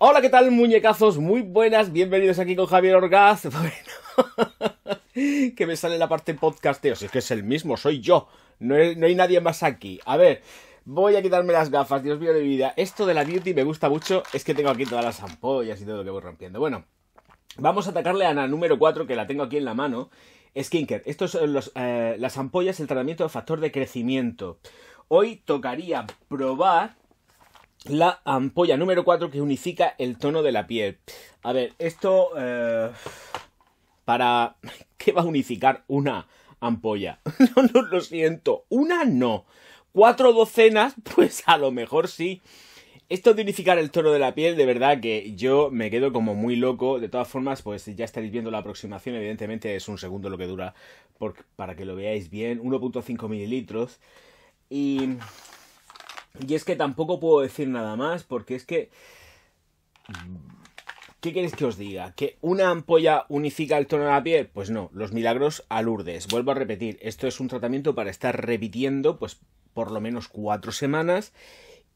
Hola, ¿qué tal, muñecazos? Muy buenas, bienvenidos aquí con Javier Orgaz. Bueno, que me sale la parte podcast, tío. es que es el mismo, soy yo. No, hay, nadie más aquí. A ver, voy a quitarme las gafas, Dios mío de vida. Esto de la beauty me gusta mucho. Es que tengo aquí todas las ampollas y todo lo que voy rompiendo. Bueno, vamos a atacarle a la número 4, que la tengo aquí en la mano. Skinker, Estos son eh, las ampollas, el tratamiento de factor de crecimiento. Hoy tocaría probar la ampolla número 4 que unifica el tono de la piel. A ver, esto... Eh, para... ¿Qué va a unificar una ampolla? no, no, lo siento. Una no. Cuatro docenas, pues a lo mejor sí. Esto de unificar el tono de la piel, de verdad que yo me quedo como muy loco. De todas formas, pues ya estaréis viendo la aproximación. Evidentemente es un segundo lo que dura para que lo veáis bien. 1.5 mililitros. Y y es que tampoco puedo decir nada más porque es que... ¿Qué queréis que os diga? ¿Que una ampolla unifica el tono de la piel? Pues no, los milagros alurdes. Vuelvo a repetir, esto es un tratamiento para estar repitiendo pues por lo menos cuatro semanas.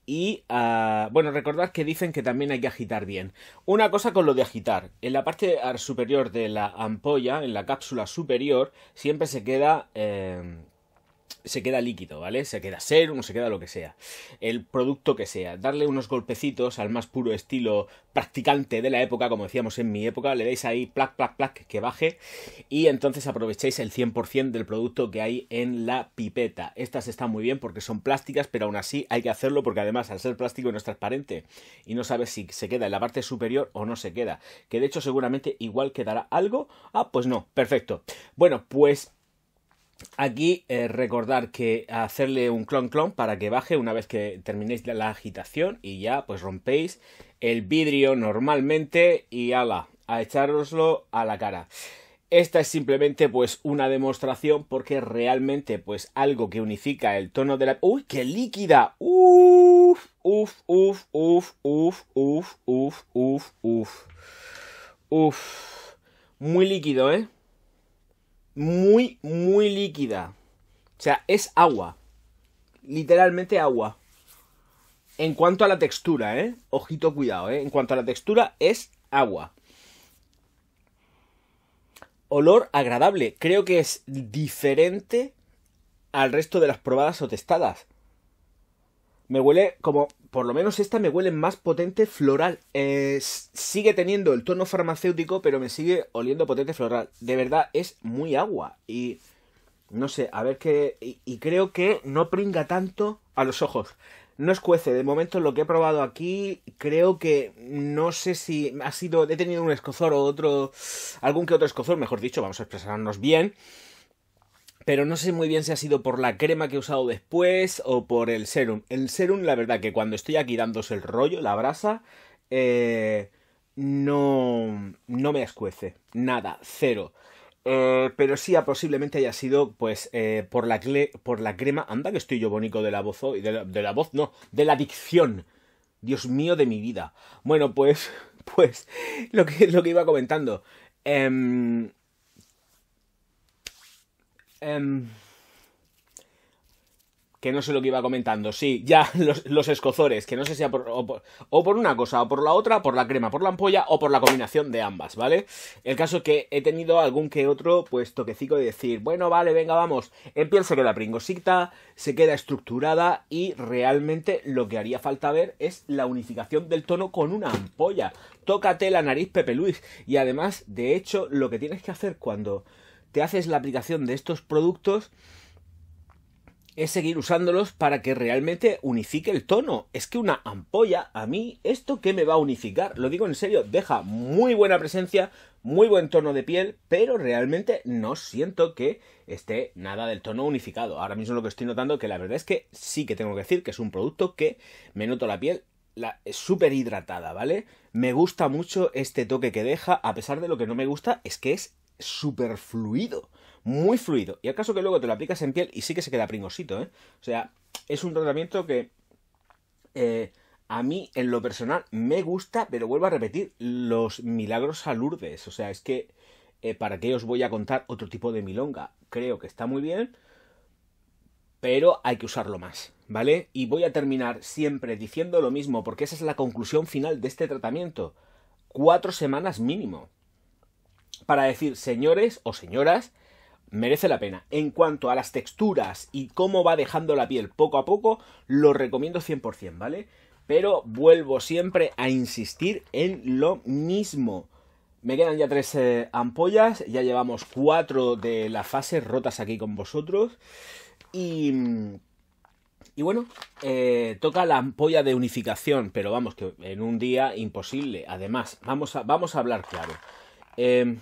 Y ah, bueno, recordad que dicen que también hay que agitar bien. Una cosa con lo de agitar. En la parte superior de la ampolla, en la cápsula superior, siempre se queda eh, se queda líquido, ¿vale? Se queda serum, se queda lo que sea. El producto que sea. Darle unos golpecitos al más puro estilo practicante de la época, como decíamos en mi época, le dais ahí plac, plac, plac, que baje y entonces aprovechéis el 100% del producto que hay en la pipeta. Estas están muy bien porque son plásticas, pero aún así hay que hacerlo porque además al ser plástico no es transparente y no sabes si se queda en la parte superior o no se queda. Que de hecho seguramente igual quedará algo. Ah, pues no, perfecto. Bueno, pues aquí recordar que hacerle un clon clon para que baje una vez que terminéis la agitación y ya pues rompéis el vidrio normalmente y ala, a echároslo a la cara. Esta es simplemente pues una demostración porque realmente pues algo que unifica el tono de la... ¡Uy, qué líquida! ¡Uf! ¡Uf, uf, uf, uf, uf, uf, uf, uf! ¡Uf! Muy líquido, ¿eh? muy, muy líquida. O sea, es agua. Literalmente agua. En cuanto a la textura, ¿eh? Ojito, cuidado, ¿eh? En cuanto a la textura, es agua. Olor agradable. Creo que es diferente al resto de las probadas o testadas. Me huele como por lo menos esta me huele más potente floral. Eh, sigue teniendo el tono farmacéutico, pero me sigue oliendo potente floral. De verdad, es muy agua. Y no sé, a ver qué... Y, creo que no pringa tanto a los ojos. No escuece. De momento lo que he probado aquí, creo que no sé si ha sido... He tenido un escozor o otro... Algún que otro escozor, mejor dicho, vamos a expresarnos bien pero no sé muy bien si ha sido por la crema que he usado después o por el serum. El serum, la verdad, que cuando estoy aquí dándose el rollo, la brasa, eh, no, no me escuece. Nada, cero. Eh, pero sí, ah, posiblemente haya sido, pues, eh, por, la por la crema. Anda, que estoy yo bonito de la voz hoy. De la, voz, no, de la adicción, Dios mío de mi vida. Bueno, pues, pues, lo que, lo que iba comentando. Em, Em, que no sé lo que iba comentando. Sí, ya los, escozores, que no sé si sea por, una cosa o por la otra, por la crema, por la ampolla o por la combinación de ambas, ¿vale? El caso es que he tenido algún que otro pues toquecico de decir, bueno, vale, venga, vamos, empiezo con la pringosita, se queda estructurada y realmente lo que haría falta ver es la unificación del tono con una ampolla. Tócate la nariz, Pepe Luis. Y además, de hecho, lo que tienes que hacer cuando te haces la aplicación de estos productos es seguir usándolos para que realmente unifique el tono. Es que una ampolla, a mí, ¿esto que me va a unificar? Lo digo en serio, deja muy buena presencia, muy buen tono de piel, pero realmente no siento que esté nada del tono unificado. Ahora mismo lo que estoy notando que la verdad es que sí que tengo que decir que es un producto que me noto la piel la, súper hidratada, ¿vale? Me gusta mucho este toque que deja, a pesar de lo que no me gusta es que es súper fluido, muy fluido. Y acaso que luego te lo aplicas en piel y sí que se queda pringosito, ¿eh? O sea, es un tratamiento que eh, a mí en lo personal me gusta, pero vuelvo a repetir, los milagros alurdes. O sea, es que eh, para qué os voy a contar otro tipo de milonga. Creo que está muy bien, pero hay que usarlo más, ¿vale? Y voy a terminar siempre diciendo lo mismo, porque esa es la conclusión final de este tratamiento. Cuatro semanas mínimo para decir, señores o señoras, merece la pena. En cuanto a las texturas y cómo va dejando la piel poco a poco, lo recomiendo 100%, ¿vale? Pero vuelvo siempre a insistir en lo mismo. Me quedan ya tres eh, ampollas, ya llevamos cuatro de las fases rotas aquí con vosotros. Y, y bueno, eh, toca la ampolla de unificación, pero vamos, que en un día imposible. Además, vamos vamos a hablar claro. Em,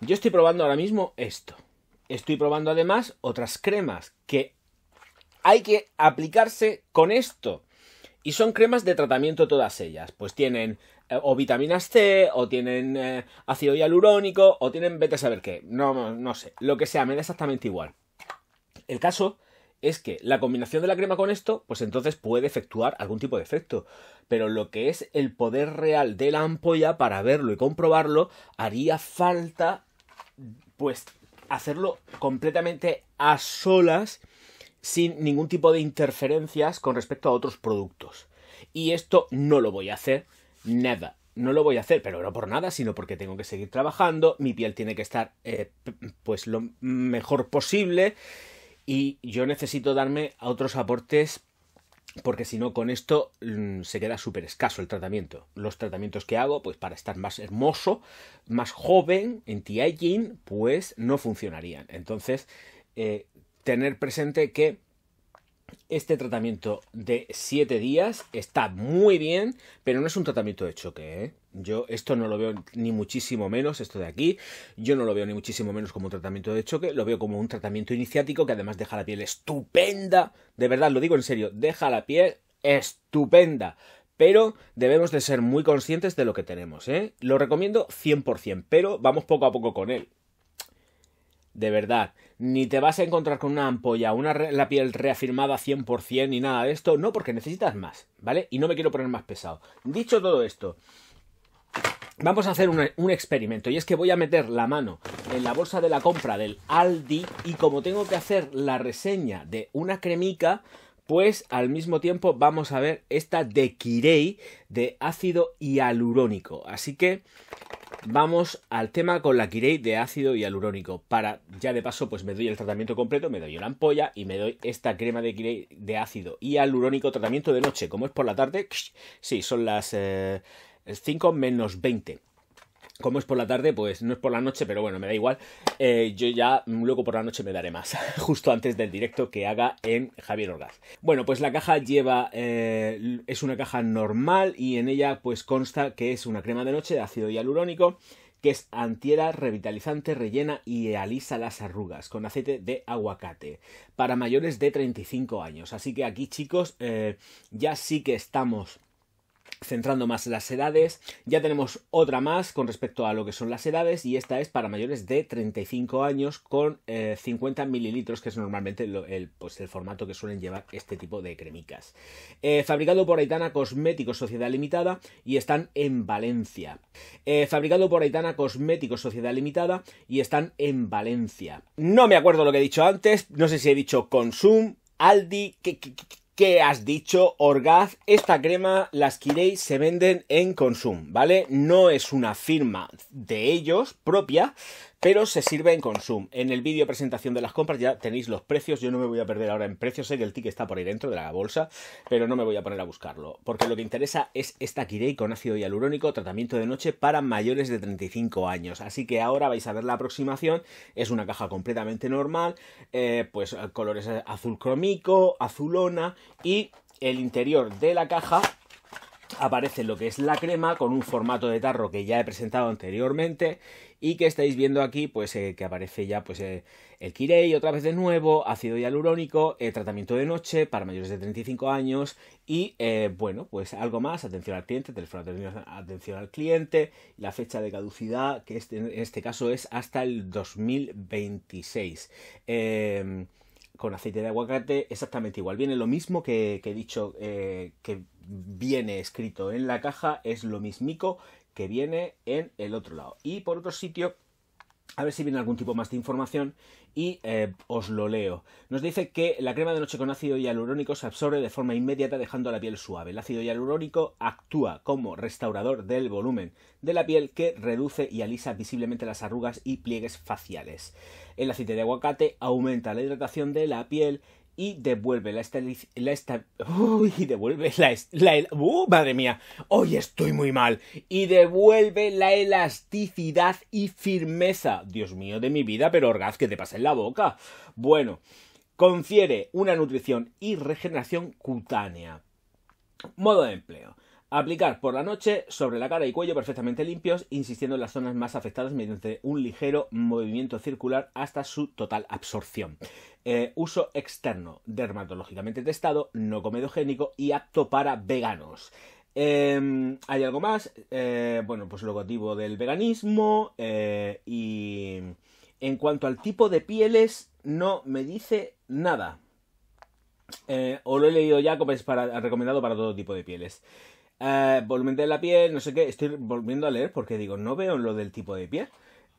yo estoy probando ahora mismo esto. Estoy probando además otras cremas que hay que aplicarse con esto. Y son cremas de tratamiento todas ellas. Pues tienen eh, o vitaminas C, o tienen eh, ácido hialurónico, o tienen vete a saber qué. No, no sé. Lo que sea, me da exactamente igual. El caso es que la combinación de la crema con esto, pues entonces puede efectuar algún tipo de efecto. Pero lo que es el poder real de la ampolla, para verlo y comprobarlo, haría falta, pues, hacerlo completamente a solas, sin ningún tipo de interferencias con respecto a otros productos. Y esto no lo voy a hacer nada no lo voy a hacer, pero no por nada, sino porque tengo que seguir trabajando, mi piel tiene que estar eh, pues lo mejor posible y yo necesito darme a otros aportes porque si no con esto mm, se queda súper escaso el tratamiento. Los tratamientos que hago, pues para estar más hermoso, más joven, en aging pues no funcionarían. Entonces, eh, tener presente que este tratamiento de 7 días está muy bien, pero no es un tratamiento de choque, ¿eh? Yo esto no lo veo ni muchísimo menos, esto de aquí, yo no lo veo ni muchísimo menos como un tratamiento de choque, lo veo como un tratamiento iniciático que además deja la piel estupenda, de verdad, lo digo en serio, deja la piel estupenda. Pero debemos de ser muy conscientes de lo que tenemos, ¿eh? Lo recomiendo 100%, pero vamos poco a poco con él. De verdad, ni te vas a encontrar con una ampolla, una la piel reafirmada 100% ni nada de esto, no, porque necesitas más, ¿vale? Y no me quiero poner más pesado. Dicho todo esto, vamos a hacer un, experimento y es que voy a meter la mano en la bolsa de la compra del Aldi y como tengo que hacer la reseña de una cremica, pues al mismo tiempo vamos a ver esta de Kirei de ácido hialurónico. Así que vamos al tema con la Kirei de ácido hialurónico. Para, ya de paso, pues me doy el tratamiento completo, me doy la ampolla y me doy esta crema de Kirei de ácido hialurónico, tratamiento de noche. Como es por la tarde, sí, son las... Eh, 5 menos 20. Como es por la tarde, pues no es por la noche, pero bueno, me da igual. Eh, yo ya mm, luego por la noche me daré más, justo antes del directo que haga en Javier Orgaz. Bueno, pues la caja lleva, eh, es una caja normal y en ella pues consta que es una crema de noche de ácido hialurónico que es antiera, revitalizante, rellena y alisa las arrugas con aceite de aguacate para mayores de 35 años. Así que aquí chicos, eh, ya sí que estamos centrando más las edades. Ya tenemos otra más con respecto a lo que son las edades y esta es para mayores de 35 años con 50 eh, mililitros, que es normalmente pues, el, formato que suelen llevar este tipo de cremicas. Eh, fabricado por Aitana Cosméticos Sociedad Limitada y están en Valencia. Eh, fabricado por Aitana Cosméticos Sociedad Limitada y están en Valencia. No me acuerdo lo que he dicho antes, no sé si he dicho Consum, Aldi, que ¿Qué has dicho, Orgaz? Esta crema, las Kirei, se venden en Consum, ¿vale? No es una firma de ellos propia, pero se sirve en consumo. En el vídeo presentación de las compras ya tenéis los precios, yo no me voy a perder ahora en precios, sé que el ticket está por ahí dentro de la bolsa, pero no me voy a poner a buscarlo, porque lo que interesa es esta Kirei con ácido hialurónico, tratamiento de noche para mayores de 35 años, así que ahora vais a ver la aproximación, es una caja completamente normal, eh, pues eh, colores azul cromico, azulona y el interior de la caja aparece lo que es la crema con un formato de tarro que ya he presentado anteriormente y que estáis viendo aquí pues eh, que aparece ya pues eh, el Kirei otra vez de nuevo, ácido hialurónico, eh, tratamiento de noche para mayores de 35 años y bueno pues algo más, atención al cliente, teléfono atención al cliente, la fecha de caducidad que este, en este caso es hasta el 2026 con aceite de aguacate exactamente igual. Viene lo mismo que, he dicho eh, que viene escrito en la caja, es lo mismico que viene en el otro lado. Y por otro sitio a ver si viene algún tipo más de información y eh, os lo leo. Nos dice que la crema de noche con ácido hialurónico se absorbe de forma inmediata dejando la piel suave. El ácido hialurónico actúa como restaurador del volumen de la piel que reduce y alisa visiblemente las arrugas y pliegues faciales. El aceite de aguacate aumenta la hidratación de la piel y devuelve la, la, devuelve la, uh, madre mía, hoy estoy muy mal y devuelve la elasticidad y firmeza. Dios mío de mi vida, pero orgaz que te pasa en la boca. Bueno, confiere una nutrición y regeneración cutánea. Modo de empleo. Aplicar por la noche sobre la cara y cuello perfectamente limpios, insistiendo en las zonas más afectadas mediante un ligero movimiento circular hasta su total absorción. Eh, uso externo, dermatológicamente testado, no comedogénico y apto para veganos. Em, hay algo más, eh, bueno, pues logotipo del veganismo eh, y en cuanto al tipo de pieles no me dice nada. o lo he leído ya como es recomendado para todo tipo de pieles. Eh, volumen de la piel, no sé qué. Estoy volviendo a leer porque digo, no veo lo del tipo de piel.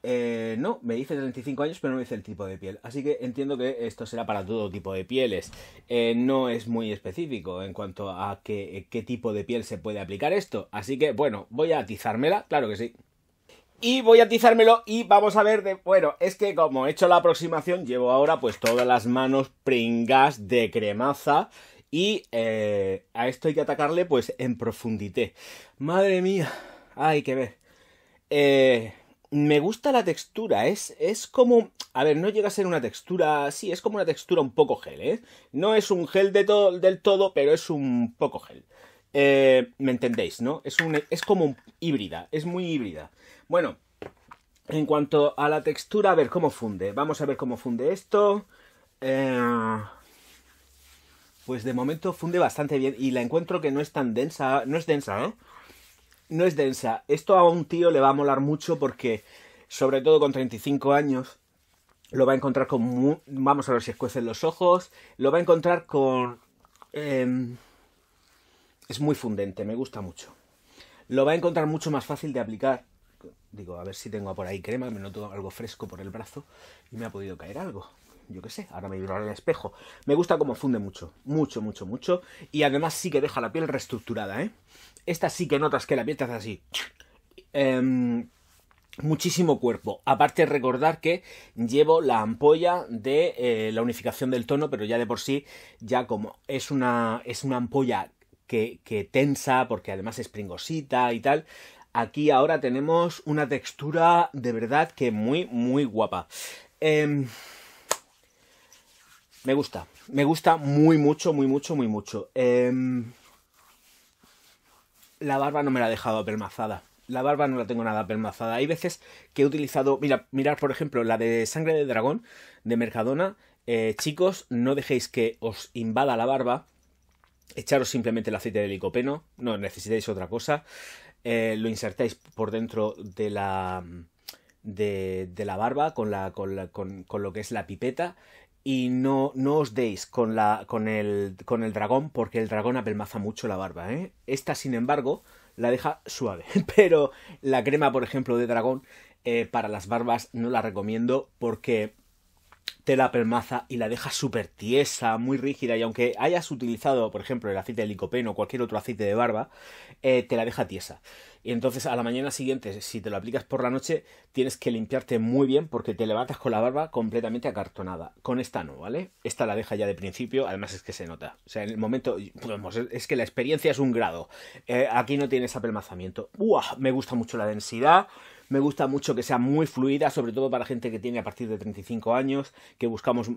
Eh, no, me dice 35 años, pero no dice el tipo de piel. Así que entiendo que esto será para todo tipo de pieles. Eh, no es muy específico en cuanto a qué, tipo de piel se puede aplicar esto. Así que, bueno, voy a atizármela, claro que sí. Y voy a atizármelo y vamos a ver de... Bueno, es que como he hecho la aproximación, llevo ahora pues todas las manos pringas de cremaza y eh, a esto hay que atacarle pues en profundité. Madre mía, hay que ver. Eh, me gusta la textura, es, es como... A ver, no llega a ser una textura... Sí, es como una textura un poco gel, ¿eh? No es un gel del todo, pero es un poco gel. Eh, ¿Me entendéis, no? Es, un, es como híbrida, es muy híbrida. Bueno, en cuanto a la textura, a ver cómo funde. Vamos a ver cómo funde esto. Eh... Pues de momento funde bastante bien y la encuentro que no es tan densa, no es densa, ¿eh? No es densa. Esto a un tío le va a molar mucho porque, sobre todo con 35 años, lo va a encontrar con... Vamos a ver si escuecen los ojos. Lo va a encontrar con... Em, es muy fundente, me gusta mucho. Lo va a encontrar mucho más fácil de aplicar digo, a ver si tengo por ahí crema, me noto algo fresco por el brazo y me ha podido caer algo yo qué sé, ahora me miraré el espejo. Me gusta cómo funde mucho, mucho, mucho, mucho. Y además sí que deja la piel reestructurada, ¿eh? Esta sí que notas que la piel te hace así. Em, muchísimo cuerpo. Aparte recordar que llevo la ampolla de eh, la unificación del tono, pero ya de por sí, ya como es una, es una ampolla que, que tensa, porque además es pringosita y tal, aquí ahora tenemos una textura de verdad que muy, muy guapa. Eh, me gusta, me gusta muy mucho, muy mucho, muy mucho. Em, la barba no me la ha dejado apelmazada. La barba no la tengo nada apelmazada. Hay veces que he utilizado, mira, mirar por ejemplo la de sangre de dragón de Mercadona. Eh, chicos, no dejéis que os invada la barba. Echaros simplemente el aceite de licopeno. No necesitáis otra cosa. Eh, lo insertáis por dentro de la, de, la barba con, lo que es la pipeta y no, no os deis con, la, con, el, con el dragón porque el dragón apelmaza mucho la barba. ¿eh? Esta, sin embargo, la deja suave. Pero la crema, por ejemplo, de dragón eh, para las barbas no la recomiendo porque te la permaza y la deja súper tiesa, muy rígida, y aunque hayas utilizado, por ejemplo, el aceite de licopeno o cualquier otro aceite de barba, eh, te la deja tiesa. Y entonces a la mañana siguiente, si te lo aplicas por la noche, tienes que limpiarte muy bien porque te levantas con la barba completamente acartonada. Con esta no, ¿vale? Esta la deja ya de principio, además es que se nota. O sea, en el momento, es que la experiencia es un grado. Eh, aquí no tienes apelmazamiento. ¡Uah! Me gusta mucho la densidad. Me gusta mucho que sea muy fluida, sobre todo para gente que tiene a partir de 35 años, que buscamos...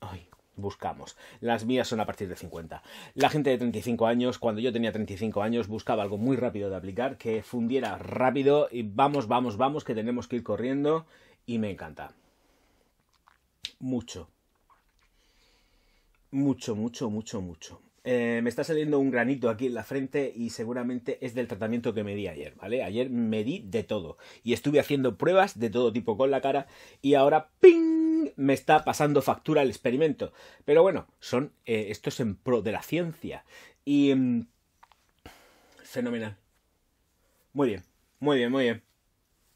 Ay, buscamos. Las mías son a partir de 50. La gente de 35 años, cuando yo tenía 35 años, buscaba algo muy rápido de aplicar, que fundiera rápido y vamos, vamos, vamos, que tenemos que ir corriendo y me encanta. Mucho. Mucho, mucho, mucho, mucho. Eh, me está saliendo un granito aquí en la frente y seguramente es del tratamiento que me di ayer, ¿vale? Ayer me di de todo y estuve haciendo pruebas de todo tipo con la cara y ahora ¡ping! me está pasando factura el experimento. Pero bueno, son estos eh, esto es en pro de la ciencia y mm, fenomenal. Muy bien, muy bien, muy bien.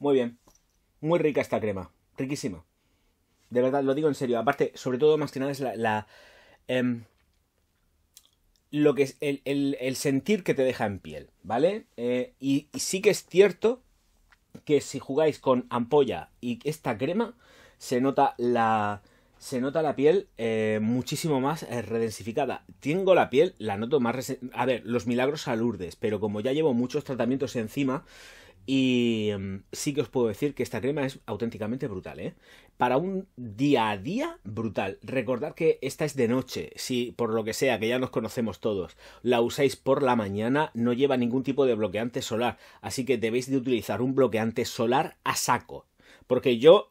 Muy bien. Muy rica esta crema, riquísima. De verdad, lo digo en serio. Aparte, sobre todo más que nada es la, em, lo que es el, el, sentir que te deja en piel, ¿vale? Eh, y, sí que es cierto que si jugáis con ampolla y esta crema, se nota la, se nota la piel eh, muchísimo más eh, redensificada. Tengo la piel, la noto más... A ver, los milagros alurdes, pero como ya llevo muchos tratamientos encima, y mm, sí que os puedo decir que esta crema es auténticamente brutal, ¿eh? para un día a día brutal. Recordad que esta es de noche, si por lo que sea, que ya nos conocemos todos, la usáis por la mañana, no lleva ningún tipo de bloqueante solar, así que debéis de utilizar un bloqueante solar a saco, porque yo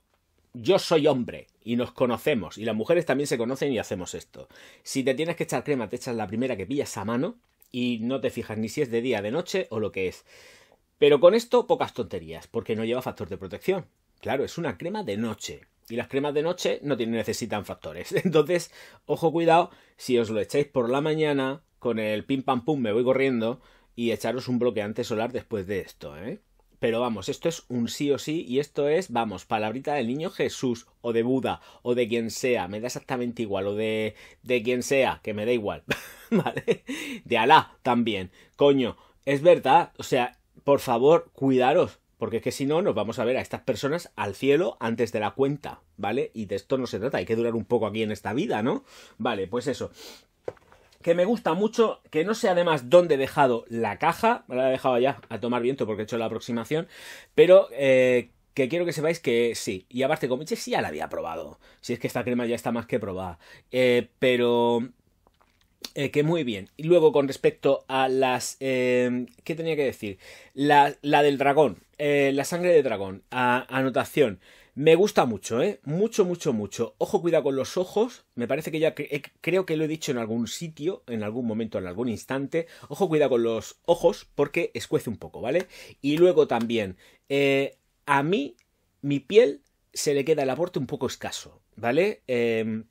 yo soy hombre y nos conocemos y las mujeres también se conocen y hacemos esto. Si te tienes que echar crema, te echas la primera que pillas a mano y no te fijas ni si es de día, de noche o lo que es. Pero con esto pocas tonterías, porque no lleva factor de protección. Claro, es una crema de noche. Y las cremas de noche no tienen, necesitan factores. Entonces, ojo, cuidado, si os lo echáis por la mañana, con el pim pam pum me voy corriendo, y echaros un bloqueante solar después de esto, ¿eh? Pero vamos, esto es un sí o sí y esto es, vamos, palabrita del niño Jesús o de Buda o de quien sea, me da exactamente igual, o de, de quien sea, que me da igual, ¿vale? De Alá también, coño, es verdad, o sea, por favor, cuidaros, porque es que si no, nos vamos a ver a estas personas al cielo antes de la cuenta, ¿vale? Y de esto no se trata, hay que durar un poco aquí en esta vida, ¿no? Vale, pues eso. Que me gusta mucho, que no sé además dónde he dejado la caja, me la he dejado ya a tomar viento porque he hecho la aproximación, pero eh, que quiero que sepáis que sí. Y aparte, he dicho, sí ya la había probado. Si es que esta crema ya está más que probada. Eh, pero eh, que muy bien. Y luego con respecto a las... ¿Qué tenía que decir? La, la, del dragón. Eh, la sangre de dragón. anotación. Me gusta mucho, ¿eh? Mucho, mucho, mucho. Ojo, cuidado con los ojos. Me parece que ya eh, creo que lo he dicho en algún sitio, en algún momento, en algún instante. Ojo, cuidado con los ojos porque escuece un poco, ¿vale? Y luego también, eh, a mí, mi piel se le queda el aporte un poco escaso, ¿vale? Em,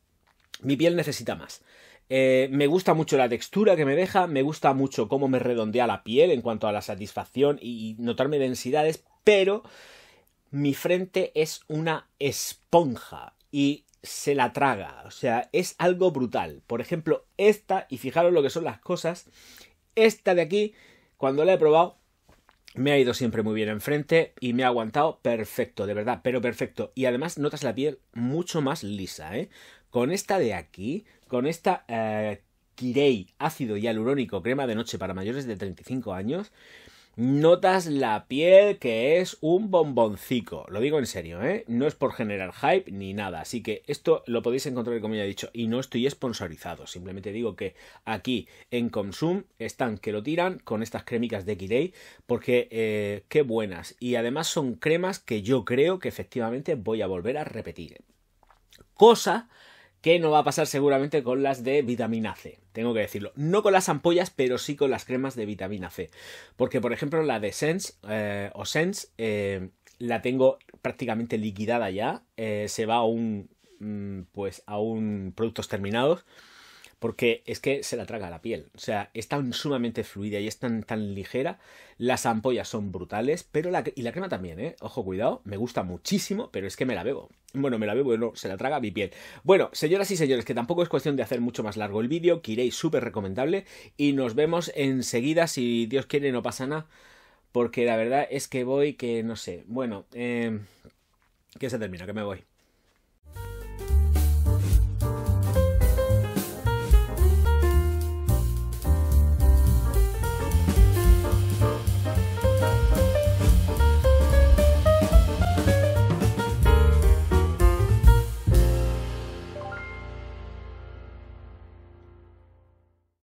mi piel necesita más. Eh, me gusta mucho la textura que me deja, me gusta mucho cómo me redondea la piel en cuanto a la satisfacción y notarme densidades, pero mi frente es una esponja y se la traga, o sea, es algo brutal. Por ejemplo, esta, y fijaros lo que son las cosas, esta de aquí, cuando la he probado, me ha ido siempre muy bien enfrente y me ha aguantado perfecto, de verdad, pero perfecto. Y además notas la piel mucho más lisa, ¿eh? Con esta de aquí, con esta eh, Kirei ácido hialurónico crema de noche para mayores de 35 años, notas la piel que es un bomboncico. Lo digo en serio, ¿eh? No es por generar hype ni nada. Así que esto lo podéis encontrar, como ya he dicho, y no estoy sponsorizado. Simplemente digo que aquí en Consum están que lo tiran con estas cremicas de Kirei, porque eh, qué buenas. Y además son cremas que yo creo que efectivamente voy a volver a repetir. Cosa no va a pasar seguramente con las de vitamina C, tengo que decirlo. No con las ampollas, pero sí con las cremas de vitamina C. Porque, por ejemplo, la de Sense eh, o Sens eh, la tengo prácticamente liquidada ya. Eh, se va a un, mm, pues, a un productos terminados porque es que se la traga la piel. O sea, es tan sumamente fluida y es tan, ligera. Las ampollas son brutales, pero la, y la crema también, ¿eh? Ojo, cuidado, me gusta muchísimo, pero es que me la bebo. Bueno, me la bebo, no, se la traga mi piel. Bueno, señoras y señores, que tampoco es cuestión de hacer mucho más largo el vídeo, que iréis súper recomendable y nos vemos enseguida, si Dios quiere, no pasa nada. Porque la verdad es que voy que no sé. Bueno, eh, que se termina, que me voy.